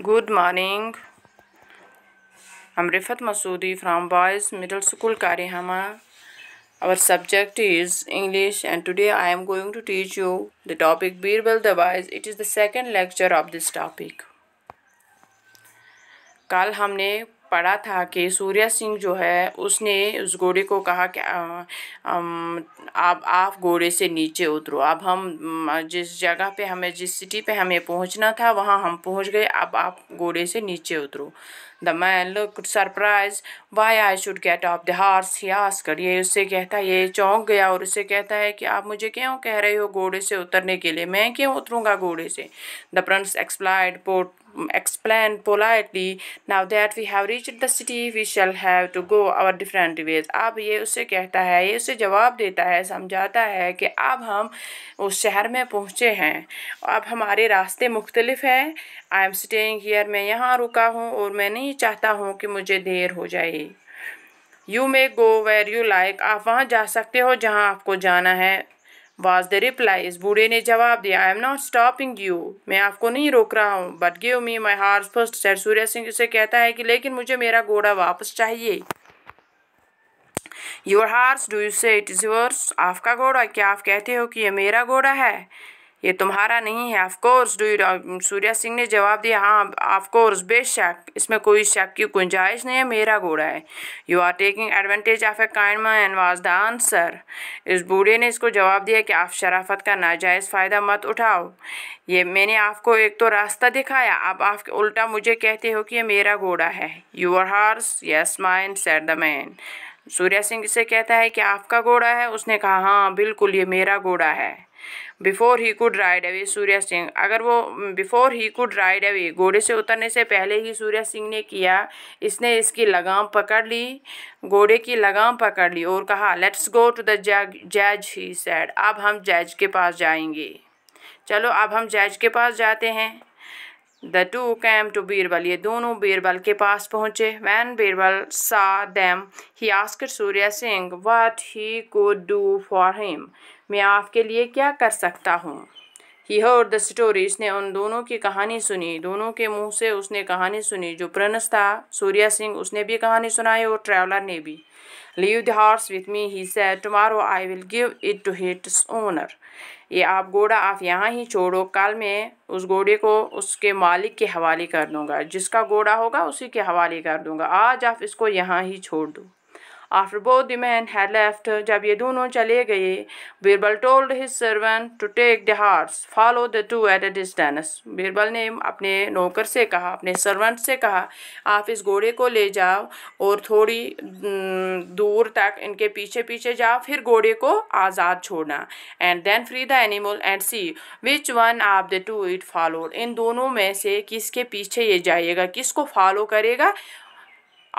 Good morning. I'm Rifat Masoodi from Boys Middle School Karihama. Our subject is English and today I am going to teach you the topic Birbal Dabais. It is the second lecture of this topic. कल हमने पढ़ा था कि सूर्या सिंह जो है उसने उस घोड़े को कहा कि आप आप घोड़े से नीचे उतरो अब हम जिस जगह पे हमें जिस सिटी पे हमें पहुंचना था वहाँ हम पहुंच गए अब आप घोड़े से नीचे उतरो the man look surprise why I should get off the horse he कर ये उससे कहता है ये चौंक गया और उससे कहता है कि आप मुझे क्यों कह रहे हो घोड़े से उतरने के लिए मैं क्यों उतरूँगा घोड़े से द प्रंस एक्सप्लाइड पोर्ट explained politely now that we have reached the city we shall have to go our different ways अब ये उसे कहता है ये उसे जवाब देता है समझाता है कि अब हम उस शहर में पहुँचे हैं अब हमारे रास्ते मुख्तलिफ हैं आई एम स्टेइंग हियर मैं यहाँ रुका हूँ और मैं नहीं चाहता हूँ कि मुझे देर हो जाए you may go where you like आप वहाँ जा सकते हो जहाँ आपको जाना है वॉज द रिप्लाईज बूढ़े ने जवाब दिया I am not stopping you मैं आपको नहीं रोक रहा हूँ but give me my horse first sir Surya Singh उसे कहता है कि लेकिन मुझे मेरा घोड़ा वापस चाहिए your horse do you say it is yours आपका घोड़ा क्या आप कहते हो कि यह मेरा घोड़ा है ये तुम्हारा नहीं है ऑफकोर्स डू सूर्या सिंह ने जवाब दिया हाँ ऑफकोर्स बेशक इसमें कोई शक की गुंजाइश नहीं है मेरा घोड़ा है you are taking advantage of a kind man was the answer इस बूढ़े ने इसको जवाब दिया कि आप शराफत का नाजायज़ फ़ायदा मत उठाओ ये मैंने आपको एक तो रास्ता दिखाया अब आप उल्टा मुझे कहते हो कि ये मेरा घोड़ा है your horse yes mine said the man Surya Singh से कहता है कि आपका घोड़ा है उसने कहा हाँ बिल्कुल ये मेरा घोड़ा है before he could ride away Surya Singh अगर वो before he could ride away घोड़े से उतरने से पहले ही सूर्या सिंह ने किया इसने इसकी लगाम पकड़ ली घोड़े की लगाम पकड़ ली और कहा लेट्स गो टू द जज ही सैड अब हम जज के पास जाएंगे चलो अब हम जज के पास जाते हैं the two came to Birbal ये दोनों बीरबल के पास पहुँचे when Birbal saw them he asked Surya Singh what he could do for him मैं आपके लिए क्या कर सकता हूँ ही हर्ड द स्टोरी इसने उन दोनों की कहानी सुनी दोनों के मुंह से उसने कहानी सुनी जो प्रनस था सूर्या सिंह उसने भी कहानी सुनाई और ट्रैवलर ने भी leave the horse with me he said tomorrow I will give it to its owner ये आप घोड़ा आप यहाँ ही छोड़ो कल मैं उस घोड़े को उसके मालिक के हवाले कर दूँगा जिसका घोड़ा होगा उसी के हवाले कर दूँगा आज आप इसको यहाँ ही छोड़ दो after both the man had left जब ये दोनों चले गए Birbal told his servant to take the horse follow the two at a distance Birbal ने अपने नौकर से कहा अपने सर्वेंट से कहा आप इस घोड़े को ले जाओ और थोड़ी दूर तक इनके पीछे पीछे जाओ फिर घोड़े को आज़ाद छोड़ना and then free the animal and see which one of the two it followed इन दोनों में से किसके पीछे ये जाइएगा किसको फॉलो करेगा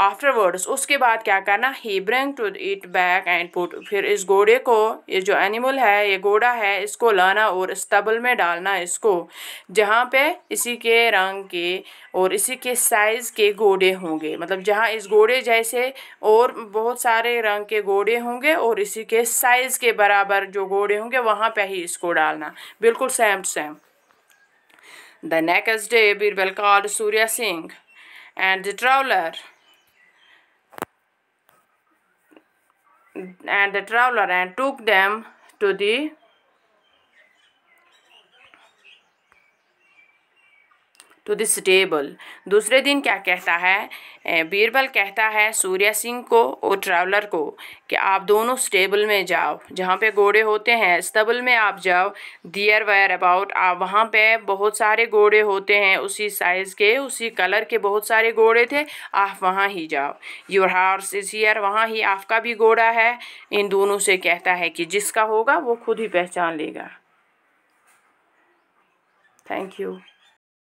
आफ्टरवर्ड्स उसके बाद क्या करना he bring to it back and put फिर इस घोड़े को ये जो एनिमल है ये घोड़ा है इसको लाना और स्टबल में डालना इसको जहाँ पे इसी के रंग के और इसी के साइज़ के घोड़े होंगे मतलब जहाँ इस घोड़े जैसे और बहुत सारे रंग के घोड़े होंगे और इसी के साइज़ के बराबर जो घोड़े होंगे वहाँ पर ही इसको डालना बिल्कुल same to same the next day Birbal called Surya Singh and the traveller and the traveler and took them to the to this table दूसरे दिन क्या कहता है बीरबल कहता है सूर्य सिंह को और ट्रैवलर को कि आप दोनों स्टेबल में जाओ जहाँ पे घोड़े होते हैं स्टेबल में आप जाओ दियर वेयर अबाउट आप वहाँ पे बहुत सारे घोड़े होते हैं उसी साइज़ के उसी कलर के बहुत सारे घोड़े थे आप वहाँ ही जाओ योर हार्स इज हीयर वहाँ ही आपका भी घोड़ा है इन दोनों से कहता है कि जिसका होगा वो खुद ही पहचान लेगा थैंक यू